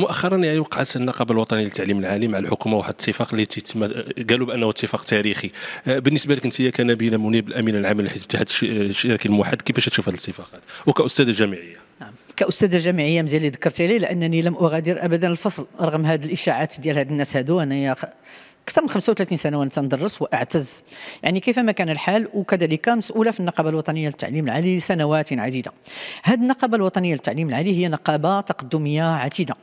مؤخرا يعني وقعت النقابه الوطنيه للتعليم العالي مع الحكومه واحد الاتفاق اللي تتم قالوا بانه اتفاق تاريخي آه، بالنسبه لك انت كنبيله منيب الامين العام للحزب الاتحاد الشركي الموحد كيفاش تشوف هذه الاتفاقات وكاستاذه جامعيه نعم كاستاذه جامعيه مزيان اللي ذكرتي لي لانني لم اغادر ابدا الفصل رغم هذه الاشاعات ديال هاد الناس هادو انايا اكثر من 35 سنه وانا تندرس واعتز يعني كيفما كان الحال وكذلك مسؤوله في النقابه الوطنيه للتعليم العالي لسنوات عديده هذه النقابه الوطنيه للتعليم العالي هي نقابه تقدميه عتيده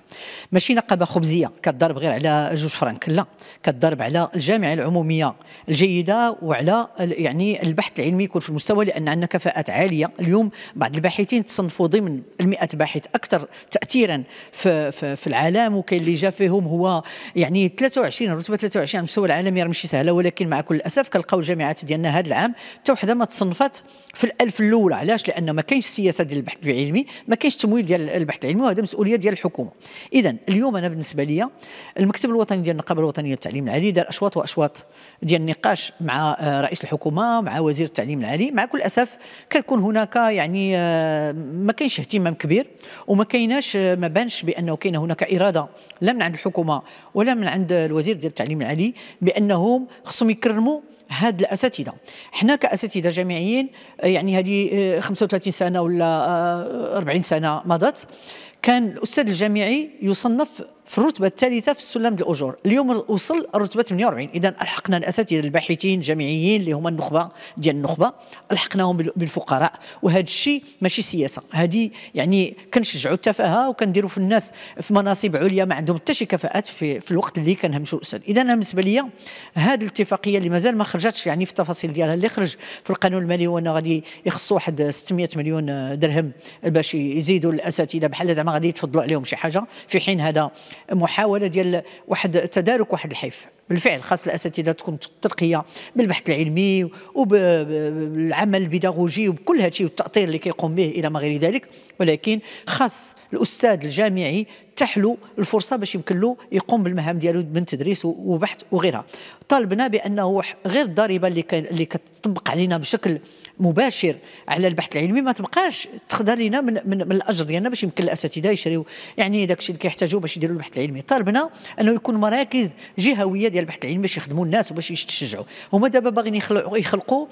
ماشي نقابه خبزيه كتضرب غير على جوج فرانك لا كتضرب على الجامعه العموميه الجيده وعلى يعني البحث العلمي يكون في المستوى لان عندنا كفاءات عاليه اليوم بعض الباحثين تصنفوا ضمن ال باحث اكثر تاثيرا في, في, في العالم وكاين اللي جا فيهم هو يعني 23 رتبه 23 على المستوى العالمي راه ماشي سهله ولكن مع كل الاسف كنلقاو الجامعات ديالنا هذا العام حتى وحده ما تصنفات في الالف الاولى علاش لان ما كاينش السياسه ديال البحث العلمي ما كاينش التمويل ديال البحث العلمي وهذا مسؤوليه ديال الحكومه اذا اليوم انا بالنسبه لي المكتب الوطني ديال النقابه الوطنيه للتعليم العالي دار اشواط واشواط ديال النقاش مع آه، رئيس الحكومه مع وزير التعليم العالي مع كل الاسف كيكون هناك يعني آه، ما كاينش اهتمام كبير وما كايناش آه، ما بانش بانه كاين هناك اراده لا من عند الحكومه ولا من عند الوزير ديال التعليم العالي علي بانهم خصهم يكرموا هاد الاساتذه حنا كاساتذه جامعيين آه، يعني هذه آه، 35 سنه ولا 40 آه، سنه مضت كان الاستاذ الجامعي يصنف في الرتبه الثالثه في السلم الاجور اليوم وصل الرتبه 48 اذا الحقنا الاساتذه الباحثين الجامعيين اللي هما النخبه ديال النخبه الحقناهم بالفقراء وهذا الشيء ماشي سياسه هذه يعني كنشجعوا التفاهه وكنديروا في الناس في مناصب عليا ما عندهم حتى شي كفاءات في, في الوقت اللي كنهمشوا الاستاذ اذا أنا بالنسبه لي هذه الاتفاقيه اللي مازال ما خرجتش يعني في التفاصيل ديالها اللي خرج في القانون المالي هو انه غادي يخصوا واحد 600 مليون درهم باش يزيدوا الاساتذه بحال زعما غادي يتفضلوا عليهم شي حاجه في حين هذا محاوله ديال واحد تدارك واحد الحيف بالفعل خاص الاساتذه تكون ترقيه بالبحث العلمي وبالعمل البيداغوجي وبكل هادشي والتاطير اللي كيقوم به الى ما غير ذلك ولكن خاص الاستاذ الجامعي تتاح له الفرصه باش يمكن له يقوم بالمهام ديالو من تدريس وبحث وغيرها طالبنا بانه غير الضريبه اللي كان اللي كتطبق علينا بشكل مباشر على البحث العلمي ما تبقاش تخدى لنا من, من, من الاجر ديالنا باش يمكن الاساتذه يشريو يعني داك الشيء اللي كيحتاجوه باش يديروا البحث العلمي طالبنا انه يكون مراكز جهويه ديال البحث العلمي باش يخدموا الناس وباش يشجعوا هما دابا باغيين يخلقوا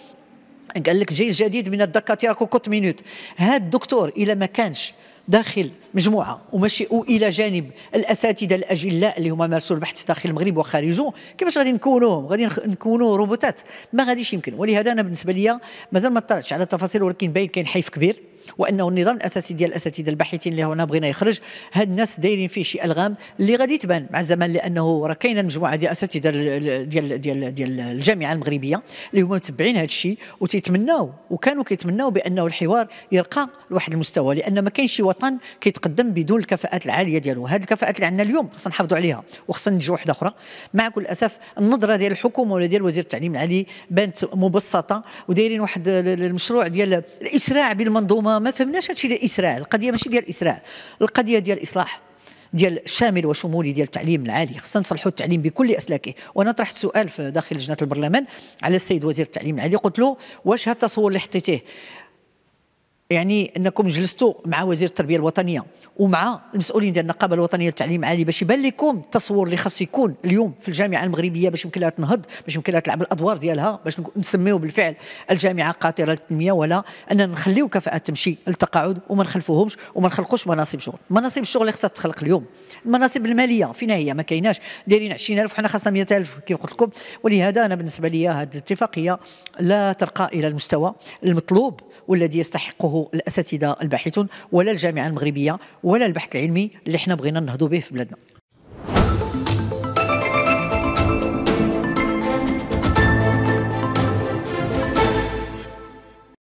قال لك جيل جديد من الدكاتره كوكوت مينوت هذا الدكتور الا ما كانش داخل مجموعه وماشي الى جانب الاساتذه الاجلاء اللي هما مارسوا البحث داخل المغرب وخارجه كيفاش غادي نكونوهم غادي نكونوا روبوتات ما غاديش يمكن ولهذا انا بالنسبه لي مازال ما اطلعتش على التفاصيل ولكن باين كاين حيف كبير وانه النظام الاساسي ديال الاساتذه الباحثين اللي هنا بغينا يخرج هاد الناس دايرين فيه شي الغام اللي غادي تبان مع الزمان لانه راه كاينه المجموعه ديال الاساتذه ديال ديال ديال, الجامعه المغربيه اللي هما متبعين هذا الشيء وتيتمناو وكانوا كيتمناو بانه الحوار يرقى لواحد المستوى لان ما كاينش شي وطن كيتقدم بدون الكفاءات العاليه ديالو هاد الكفاءات اللي عندنا اليوم خصنا نحافظوا عليها وخصنا نجوا وحده اخرى مع كل الاسف النظره ديال الحكومه ولا ديال وزير التعليم العالي بانت مبسطه ودايرين واحد المشروع ديال الاسراع بالمنظومه ما فهمناش هادشي ديال اسرائيل القضيه ماشي ديال اسرائيل القضيه ديال الاصلاح ديال شامل وشمولي ديال التعليم العالي خصنا نصلحوا التعليم بكل اسلاكه وانا طرحت سؤال في داخل لجنه البرلمان على السيد وزير التعليم العالي قلت له واش هذا التصور اللي حطيتيه يعني انكم جلستوا مع وزير التربيه الوطنيه ومع المسؤولين ديال النقابه الوطنيه للتعليم العالي باش يبان لكم التصور اللي خاص يكون اليوم في الجامعه المغربيه باش يمكن لها تنهض باش يمكن لها تلعب الادوار ديالها باش نسميو بالفعل الجامعه قاطره للتنميه ولا اننا نخليو كفاءات تمشي للتقاعد وما نخلفوهمش وما نخلقوش مناصب شغل مناصب الشغل اللي خاصها تخلق اليوم المناصب الماليه فينا هي ما كايناش دايرين 20000 وحنا خاصنا 100000 كيف قلت لكم ولهذا انا بالنسبه لي هذه الاتفاقيه لا ترقى الى المستوى المطلوب والذي يستحقه الاساتذه الباحثون ولا الجامعه المغربيه ولا البحث العلمي اللي حنا بغينا نهضوا به في بلادنا